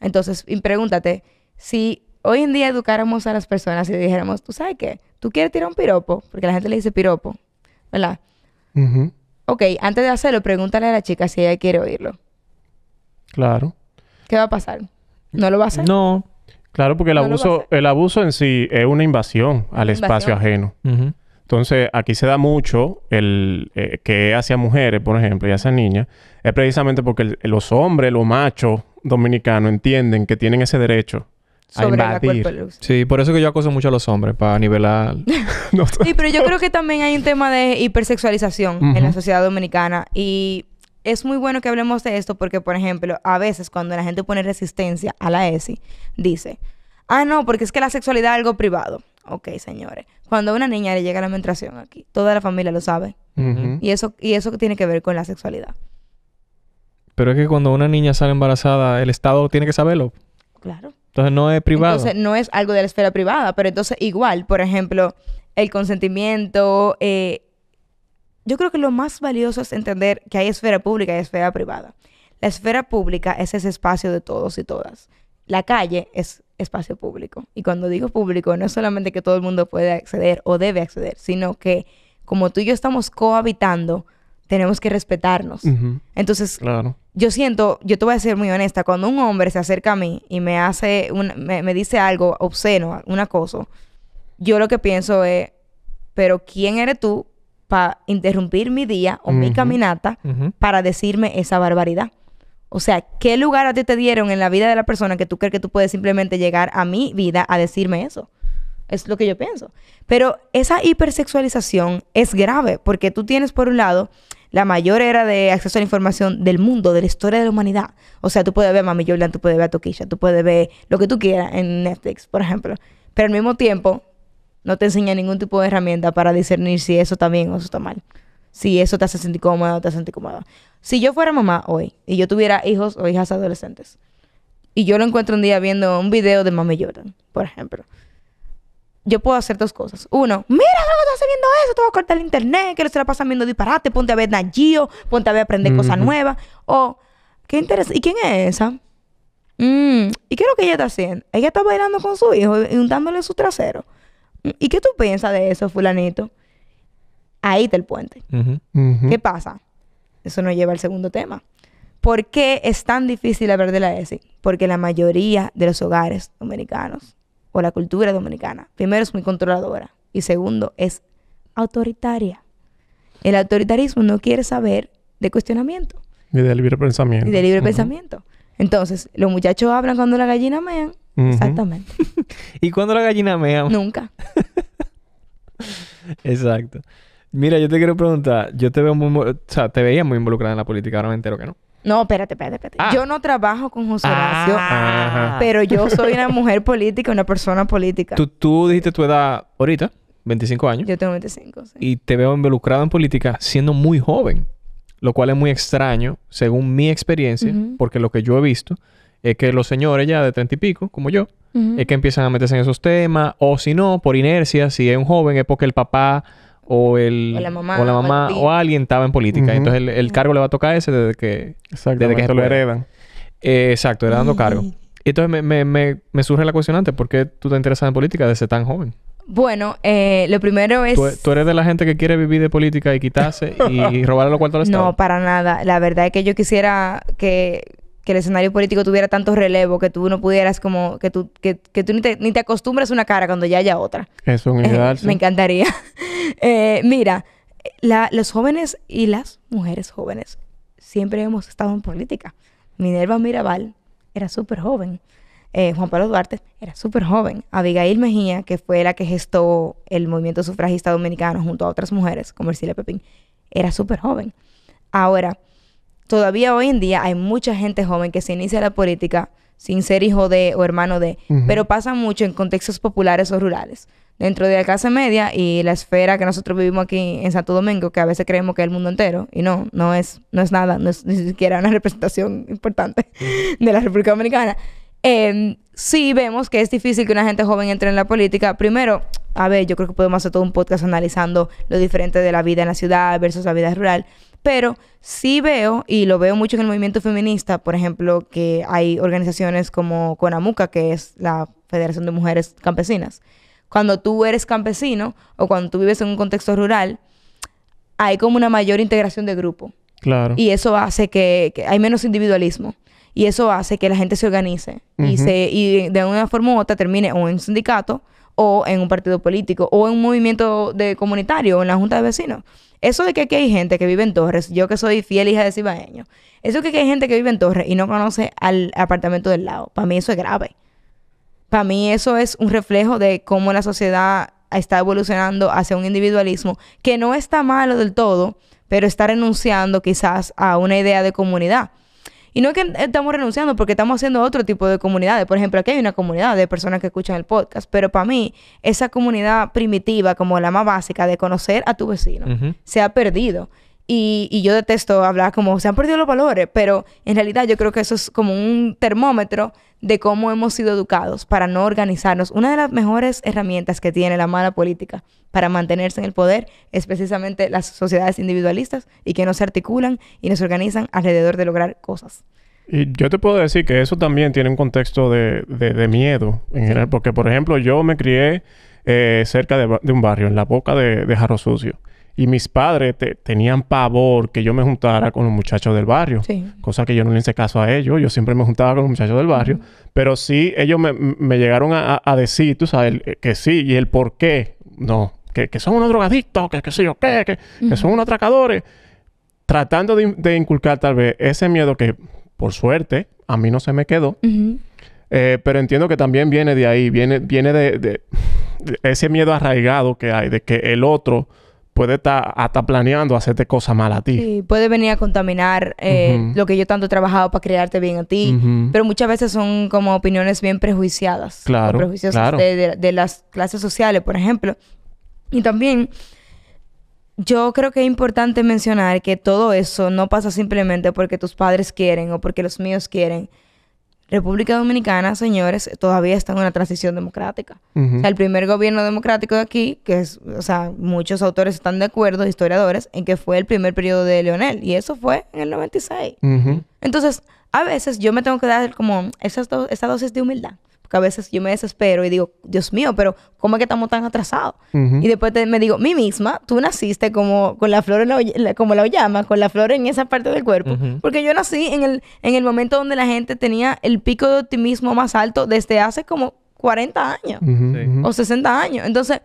Entonces, pregúntate, si hoy en día educáramos a las personas y dijéramos, tú sabes qué, tú quieres tirar un piropo, porque la gente le dice piropo, ¿verdad? Ok, antes de hacerlo, pregúntale a la chica si ella quiere oírlo. Claro. ¿Qué va a pasar? ¿No lo va a hacer? No.
Claro, porque el, abuso, el abuso en sí es una invasión al espacio ajeno. Entonces, aquí se da mucho el eh, que hacia mujeres, por ejemplo, y hacia niñas, es precisamente porque los hombres, los machos dominicanos entienden que tienen ese derecho sobre Sí, por eso que yo acoso mucho a los hombres, para nivelar.
sí, pero yo creo que también hay un tema de hipersexualización en la sociedad dominicana y es muy bueno que hablemos de esto porque, por ejemplo, a veces cuando la gente pone resistencia a la ESI, dice, ah, no, porque es que la sexualidad es algo privado. Ok, señores. Cuando a una niña le llega la menstruación aquí, toda la familia lo sabe. y, eso, y eso tiene que ver con la sexualidad.
Pero es que cuando una niña sale embarazada, el Estado tiene que saberlo. Claro. Entonces no es privado. Entonces
no es algo de la esfera privada, pero entonces igual, por ejemplo, el consentimiento. Eh, yo creo que lo más valioso es entender que hay esfera pública y esfera privada. La esfera pública es ese espacio de todos y todas. La calle es espacio público. Y cuando digo público, no es solamente que todo el mundo puede acceder o debe acceder, sino que como tú y yo estamos cohabitando, tenemos que respetarnos. Entonces, claro. yo siento, yo te voy a ser muy honesta, cuando un hombre se acerca a mí y me hace, un, me, dice algo obsceno, un acoso, yo lo que pienso es, pero ¿quién eres tú para interrumpir mi día o mi caminata para decirme esa barbaridad? O sea, ¿qué lugar a ti te dieron en la vida de la persona que tú crees que tú puedes simplemente llegar a mi vida a decirme eso? Es lo que yo pienso. Pero esa hipersexualización es grave porque tú tienes, por un lado, la mayor era de acceso a la información del mundo, de la historia de la humanidad. O sea, tú puedes ver a Mami Jordan, tú puedes ver a Toquilla, tú puedes ver lo que tú quieras en Netflix, por ejemplo. Pero al mismo tiempo, no te enseña ningún tipo de herramienta para discernir si eso está bien o eso está mal. Si eso te hace sentir cómodo o te hace sentir cómodo. Si yo fuera mamá hoy y yo tuviera hijos o hijas adolescentes y yo lo encuentro un día viendo un video de Mami Jordan, por ejemplo yo puedo hacer dos cosas. Uno, mira, algo estás haciendo eso, te voy a cortar el internet, que se la pasan viendo disparate, ponte a ver Nagio, ponte a ver aprender cosas nuevas. O, qué interesante. ¿Y quién es esa? Mm, ¿Y qué es lo que ella está haciendo? Ella está bailando con su hijo y eh, untándole su trasero. Mm, ¿Y qué tú piensas de eso, fulanito? Ahí está el puente. ¿Qué pasa? Eso nos lleva al segundo tema. ¿Por qué es tan difícil hablar de la ESI? Porque la mayoría de los hogares dominicanos o la cultura dominicana. Primero es muy controladora y segundo es autoritaria. El autoritarismo no quiere saber de cuestionamiento.
Ni de libre pensamiento. Y de libre pensamiento.
Entonces, los muchachos hablan cuando la gallina mea. Exactamente.
¿Y cuando la gallina mea? Nunca. Exacto. Mira, yo te quiero preguntar, yo te veo muy, o sea, te veía muy involucrada en la política, ahora me entero que no.
No, espérate, espérate, espérate. Ah. Yo no trabajo con José Horacio, ah. pero yo soy una mujer política, una persona política.
¿Tú, dijiste tu edad ahorita, 25 años.
Yo tengo 25, sí.
Y te veo involucrado en política siendo muy joven, lo cual es muy extraño, según mi experiencia, porque lo que yo he visto es que los señores ya de 30 y pico, como yo, es que empiezan a meterse en esos temas, o si no, por inercia, si es un joven, es porque el papá o el o la mamá o, alguien estaba en política. Entonces el, cargo le va a tocar ese desde que, desde que se lo heredan. Eh, exacto, heredando cargo. Y cargo. Entonces me, me, me, me, surge la cuestión antes. ¿por qué tú te interesas en política desde tan joven?
Bueno, eh, lo primero es...
¿Tú, eres de la gente que quiere vivir de política y quitarse y, robarle robar los cuartos del Estado? No,
para nada. La verdad es que yo quisiera que que el escenario político tuviera tanto relevo que tú no pudieras como que tú tú ni te, acostumbras a una cara cuando ya haya otra.
Es un eh, ideal. me
encantaría. Eh, mira, los jóvenes y las mujeres jóvenes siempre hemos estado en política. Minerva Mirabal era súper joven. Eh, Juan Pablo Duarte era súper joven. Abigail Mejía, que fue la que gestó el movimiento sufragista dominicano junto a otras mujeres, como Ercilia Pepín, era súper joven. Ahora, todavía hoy en día hay mucha gente joven que se inicia la política sin ser hijo de o hermano de, pero pasa mucho en contextos populares o rurales. Dentro de la clase media y la esfera que nosotros vivimos aquí en Santo Domingo, que a veces creemos que es el mundo entero, y no, no es, no es nada, no es ni siquiera una representación importante de la República Dominicana. Eh, sí vemos que es difícil que una gente joven entre en la política. Primero, a ver, yo creo que podemos hacer todo un podcast analizando lo diferente de la vida en la ciudad versus la vida rural. Pero sí veo, y lo veo mucho en el movimiento feminista, por ejemplo, que hay organizaciones como CONAMUCA, que es la Federación de Mujeres Campesinas. Cuando tú eres campesino o cuando tú vives en un contexto rural, hay como una mayor integración de grupo. Claro. Y eso hace que, hay menos individualismo. Y eso hace que la gente se organice y, se, y de una forma u otra termine en un sindicato o en un partido político o en un movimiento de comunitario o en la junta de vecinos. Eso de que hay gente que vive en Torres, yo que soy fiel hija de cibaeño, eso de que hay gente que vive en Torres y no conoce al apartamento del lado, para mí eso es grave. Para mí eso es un reflejo de cómo la sociedad está evolucionando hacia un individualismo que no está malo del todo, pero está renunciando quizás a una idea de comunidad. Y no es que estamos renunciando porque estamos haciendo otro tipo de comunidades. Por ejemplo, aquí hay una comunidad de personas que escuchan el podcast, pero para mí esa comunidad primitiva, como la más básica de conocer a tu vecino, se ha perdido. Y, yo detesto hablar como se han perdido los valores, pero en realidad yo creo que eso es como un termómetro de cómo hemos sido educados para no organizarnos. Una de las mejores herramientas que tiene la mala política para mantenerse en el poder es precisamente las sociedades individualistas y que no se articulan y no se organizan alrededor de lograr cosas.
Y yo te puedo decir que eso también tiene un contexto de, miedo en general, porque por ejemplo yo me crié eh, cerca de, un barrio, en la boca de, de Jarro Sucio. Y mis padres tenían pavor que yo me juntara con los muchachos del barrio. Sí. Cosa que yo no le hice caso a ellos. Yo siempre me juntaba con los muchachos del barrio. Pero sí, ellos me, llegaron a, decir, tú sabes, eh, que sí. Y el por qué. No. Que, son unos drogadictos, que qué sé yo qué, que, son unos atracadores. Tratando de, inculcar tal vez ese miedo que, por suerte, a mí no se me quedó. Eh, pero entiendo que también viene de ahí. Viene, viene de ese miedo arraigado que hay de que el otro puede estar hasta planeando hacerte cosas malas a ti.
Sí, puede venir a contaminar eh, lo que yo tanto he trabajado para crearte bien a ti, pero muchas veces son como opiniones bien prejuiciadas. Claro. de, de, las clases sociales, por ejemplo. Y también, yo creo que es importante mencionar que todo eso no pasa simplemente porque tus padres quieren o porque los míos quieren República Dominicana, señores, todavía está en una transición democrática. O sea, el primer gobierno democrático de aquí, que es, o sea, muchos autores están de acuerdo, historiadores, en que fue el primer periodo de Leonel. Y eso fue en el 96. Entonces, a veces yo me tengo que dar como esas esa dosis de humildad a veces yo me desespero y digo, Dios mío, pero ¿cómo es que estamos tan atrasados? Y después me digo, mí misma, tú naciste como con la flor, en la, como la llama, con la flor en esa parte del cuerpo. Porque yo nací en el, en el momento donde la gente tenía el pico de optimismo más alto desde hace como 40 años o 60 años. Entonces,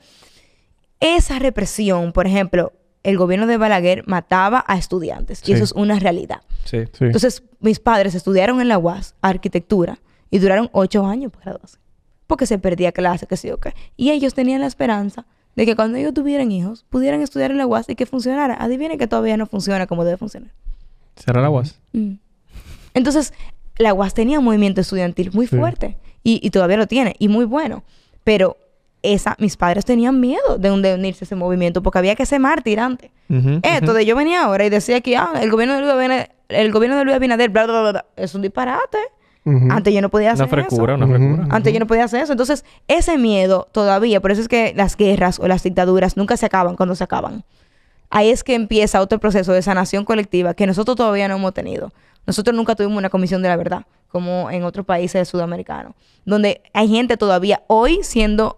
esa represión, por ejemplo, el gobierno de Balaguer mataba a estudiantes. Y eso es una realidad.
Entonces,
mis padres estudiaron en la UAS arquitectura. Y duraron ocho años para graduarse. Porque se perdía clase, que sí o qué. Y ellos tenían la esperanza de que cuando ellos tuvieran hijos, pudieran estudiar en la UAS y que funcionara. Adivinen que todavía no funciona como debe funcionar.
Cerrar la UAS?
Mm. Entonces, la UAS tenía un movimiento estudiantil muy fuerte. Y, todavía lo tiene. Y muy bueno. Pero esa, mis padres tenían miedo de, unirse a ese movimiento porque había que ser mártir antes.
Eh,
yo
venía ahora y decía que ah, el gobierno de Luis el gobierno de Luis Abinader, bla, bla, bla, es un disparate. Antes yo no podía hacer eso. Una frecura, Antes yo no podía hacer eso. Entonces, ese miedo todavía, por eso es que las guerras o las dictaduras nunca se acaban cuando se acaban. Ahí es que empieza otro proceso de sanación colectiva que nosotros todavía no hemos tenido. Nosotros nunca tuvimos una comisión de la verdad, como en otros países sudamericanos, donde hay gente todavía hoy siendo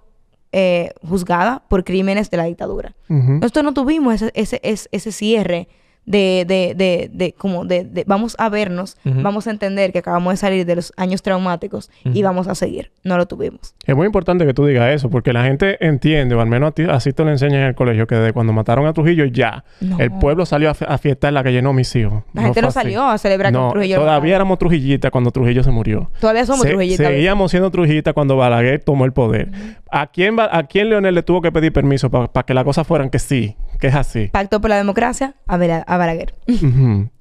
eh, juzgada por crímenes de la dictadura. Nosotros no tuvimos ese, ese, ese cierre de, de, de, de como de, vamos a vernos, vamos a entender que acabamos de salir de los años traumáticos y vamos a seguir. No lo tuvimos.
Es muy importante que tú digas eso, porque la gente entiende, o al menos así te lo enseñan en el colegio, que desde cuando mataron a Trujillo ya, el pueblo salió a, fiesta en la que llenó mis hijos. La gente no salió
a celebrar con Trujillo. Todavía
éramos Trujillitas cuando Trujillo se murió. Todavía somos Trujillitas. Seguíamos siendo Trujillitas cuando Balaguer tomó el poder. ¿A quién, ¿A quién Leonel le tuvo que pedir permiso para que las cosas fueran que sí? que es así.
Pacto por la democracia a, ver, a Balaguer.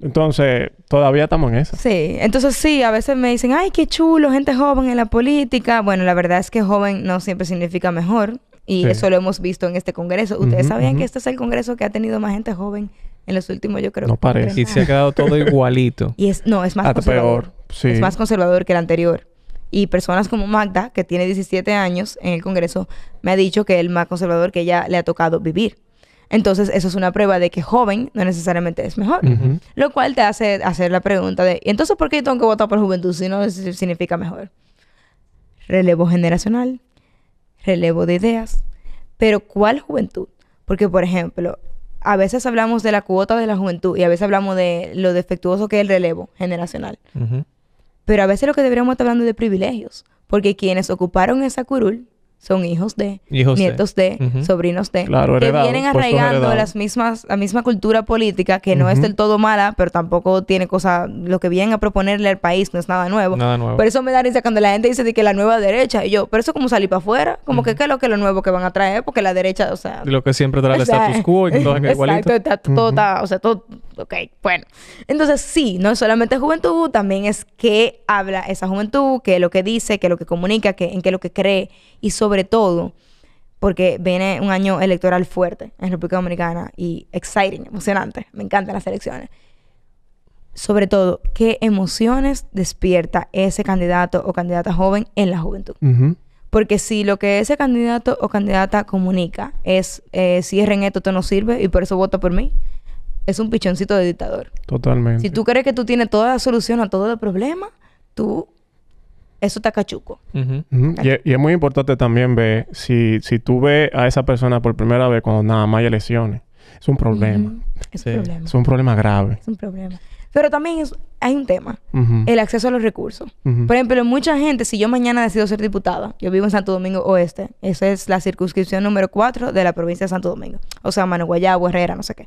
Entonces, todavía estamos en eso.
Sí, entonces sí, a veces me dicen, ay, qué chulo, gente joven en la política. Bueno, la verdad es que joven no siempre significa mejor. Y eso lo hemos visto en este congreso. Ustedes sabían que este es el congreso que ha tenido más gente joven en los últimos, yo creo. No parece. Y se ha quedado todo
igualito.
Y es, no, es más ah, Peor.
Sí.
Es más
conservador que el anterior. Y personas como Magda, que tiene 17 años en el Congreso, me ha dicho que es el más conservador que ella le ha tocado vivir. Entonces, eso es una prueba de que joven no necesariamente es mejor. Lo cual te hace hacer la pregunta de, entonces por qué tengo que votar por juventud si no significa mejor? Relevo generacional, relevo de ideas, pero ¿cuál juventud? Porque, por ejemplo, a veces hablamos de la cuota de la juventud y a veces hablamos de lo defectuoso que es el relevo generacional. Pero a veces lo que deberíamos estar hablando es de privilegios, porque quienes ocuparon esa curul son hijos de, nietos de, sobrinos de, que vienen arraigando las mismas, la misma cultura política, que no es del todo mala, pero tampoco tiene cosa, lo que vienen a proponerle al país no es nada nuevo. Nada Por eso me da risa cuando la gente dice de que la nueva derecha, y yo, pero eso como salir para afuera, como que es lo que lo nuevo que van a traer, porque la derecha, o sea...
Lo que siempre trae el status quo y todo Exacto, está,
todo está, o sea, todo Ok, bueno. Entonces sí, no es solamente juventud, también es qué habla esa juventud, qué es lo que dice, qué es lo que comunica, qué, en qué es lo que cree y sobre todo porque viene un año electoral fuerte en República Dominicana y exciting, emocionante. Me encantan las elecciones. Sobre todo, ¿qué emociones despierta ese candidato o candidata joven en la juventud? Porque si lo que ese candidato o candidata comunica es eh, cierren esto, esto no sirve y por eso vota por mí, es un pichoncito de dictador.
Totalmente. Si
tú crees que tú tienes toda la solución a todo el problema, tú... Eso está cachuco.
Y, es muy importante también ver si, si tú ves a esa persona por primera vez cuando nada más hay elecciones. Es un problema. es, un problema. es un problema. grave.
Es un problema. Pero también hay un tema, el acceso a los recursos. Por ejemplo, mucha gente, si yo mañana decido ser diputada, yo vivo en Santo Domingo Oeste, esa es la circunscripción número 4 de la provincia de Santo Domingo, o sea, Managua, Guayabo, Herrera, no sé qué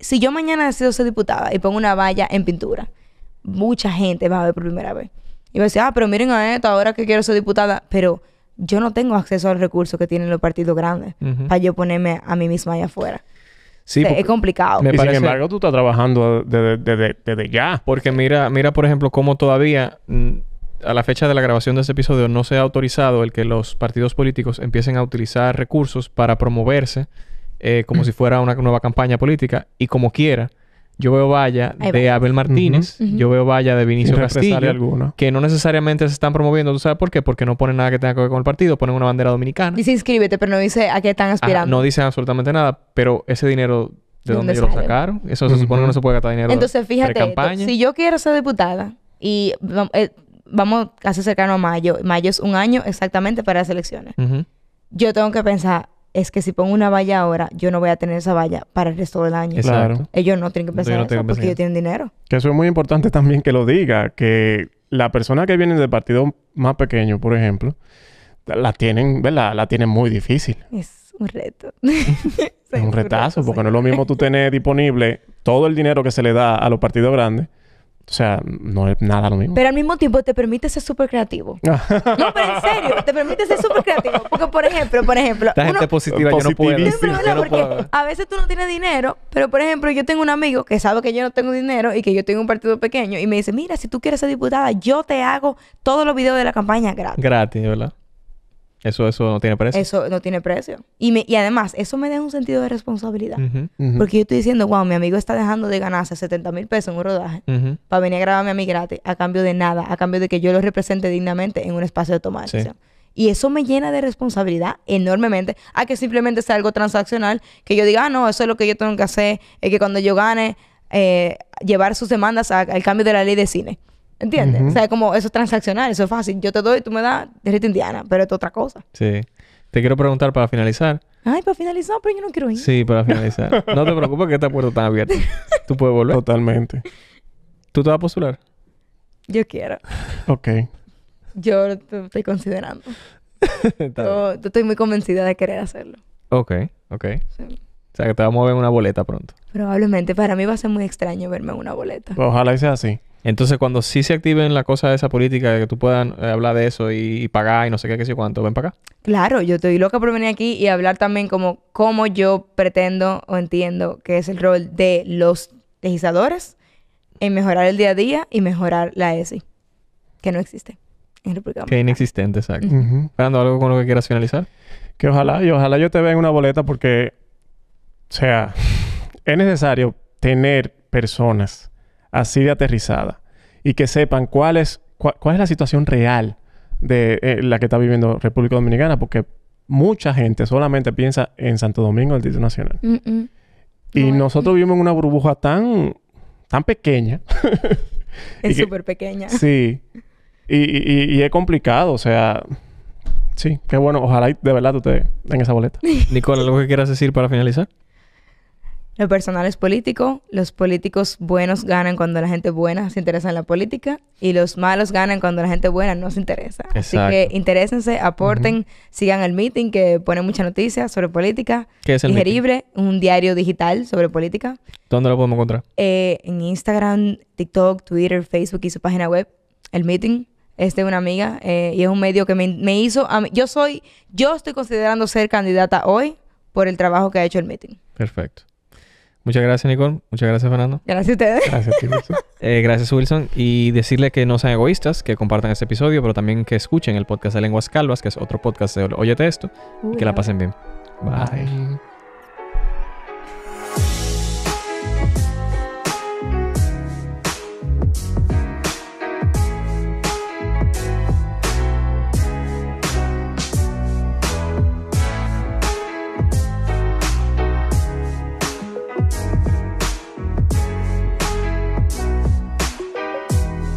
si yo mañana decido ser diputada y pongo una valla en pintura, mucha gente va a ver por primera vez. Y va a decir, ah, pero miren a esto, ahora que quiero ser diputada, pero yo no tengo acceso al recurso que tienen los partidos grandes para yo ponerme a mí misma allá afuera. Sí, es complicado. Sin embargo,
tú estás trabajando desde, desde ya. Porque
mira, mira, por ejemplo, cómo todavía mm, a la fecha de la grabación de este episodio no se ha autorizado el que los partidos políticos empiecen a utilizar recursos para promoverse eh, como si fuera una nueva campaña política y como quiera. Yo veo valla de Abel Martínez, yo veo valla de Vinicio Castillo, que no necesariamente se están promoviendo, ¿tú sabes por qué? Porque no ponen nada que tenga que ver con el partido, ponen una bandera dominicana.
Dice inscríbete, pero no dice a qué están aspirando.
no dicen absolutamente nada, pero ese dinero de dónde, lo sacaron. Eso se supone que no se puede gastar dinero. Entonces, fíjate, si yo
quiero ser diputada y eh, vamos casi cercano a mayo, mayo es un año exactamente para las elecciones, yo tengo que pensar, es que si pongo una valla ahora, yo no voy a tener esa valla para el resto del año. Claro. Ellos no tienen que pensar porque ellos tienen dinero.
Que eso es muy importante también que lo diga, que la persona que viene del partido más pequeño, por ejemplo, la tienen, ¿verdad? La tienen muy difícil.
Es un reto. es
un retazo, porque no es lo mismo tú tener disponible todo el dinero que se le da a los partidos grandes o sea, no es nada lo mismo.
Pero al mismo tiempo te permite ser súper creativo. no, pero en serio, te permite ser súper creativo. Porque, por ejemplo, por ejemplo... La gente positiva, yo no puedo. a veces tú no tienes dinero, pero, por ejemplo, yo tengo un amigo que sabe que yo no tengo dinero y que yo tengo un partido pequeño y me dice, mira, si tú quieres ser diputada, yo te hago todos los videos de la campaña gratis.
Gratis, ¿verdad? Eso, eso no tiene precio. Eso
no tiene precio. Y, me, y además, eso me deja un sentido de responsabilidad. Porque yo estoy diciendo, wow, mi amigo está dejando de ganarse 70 mil pesos en un rodaje para venir a grabarme a mí gratis, a cambio de nada, a cambio de que yo lo represente dignamente en un espacio de toma de decisión. Y eso me llena de responsabilidad enormemente a que simplemente sea algo transaccional, que yo diga, ah, no, eso es lo que yo tengo que hacer, es que cuando yo gane, eh, llevar sus demandas al cambio de la ley de cine. ¿Entiendes? O sea, como eso es transaccional, eso es fácil. Yo te doy, tú me das, eres indiana, pero es otra cosa.
Sí. Te quiero preguntar para finalizar.
Ay, para finalizar, pero yo no quiero ir. Sí, para finalizar. no te
preocupes que esta puerta está abierta. Tú puedes volver. Totalmente. ¿Tú te vas a
postular? Yo quiero. Ok. Yo te estoy considerando. yo, estoy muy convencida de querer hacerlo.
Ok, ok. O sea, que te vamos a ver en una boleta pronto.
Probablemente. Para mí va a ser muy extraño verme en una boleta.
Ojalá sea así. Entonces, cuando sí se activen la cosa de esa política, de que tú puedas eh, hablar de eso y, pagar y no sé qué, qué sé cuánto, ven para acá.
Claro, yo estoy loca por venir aquí y hablar también como cómo yo pretendo o entiendo que es el rol de los legisladores en mejorar el día a día y mejorar la ESI, que no existe en República Dominicana. Que
inexistente, exacto. ¿algo con lo que quieras finalizar? Que ojalá, y ojalá yo te vea en una boleta porque, o sea, es necesario tener personas así de aterrizada y que sepan cuál es, cuál es la situación real de eh, la que está viviendo República Dominicana, porque mucha gente solamente piensa en Santo Domingo, el Distrito Nacional.
Mm,
mm.
Y nosotros mm. vivimos en una burbuja tan, tan pequeña.
es súper pequeña.
Sí. Y, es complicado, o sea, Sí, qué bueno. Ojalá de verdad tú te den esa boleta. Nicola, ¿algo que quieras decir para finalizar?
Lo personal es político. Los políticos buenos ganan cuando la gente buena se interesa en la política. Y los malos ganan cuando la gente buena no se interesa. Así que interésense, aporten, sigan el meeting que pone mucha noticia sobre política. ¿Qué
es el meeting?
un diario digital sobre política.
¿Dónde lo podemos encontrar?
Eh, en Instagram, TikTok, Twitter, Facebook y su página web. El meeting es de una amiga eh, y es un medio que me, hizo... Yo soy... Yo estoy considerando ser candidata hoy por el trabajo que ha hecho el meeting.
Perfecto. Muchas gracias, Nicole. Muchas gracias, Fernando. Gracias a ustedes. Gracias, Wilson. Eh, gracias, Wilson. Y decirle que no sean egoístas, que compartan este episodio, pero también que escuchen el podcast de Lenguas Calvas, que es otro podcast de Óyete Esto, y que la pasen bien. Bye.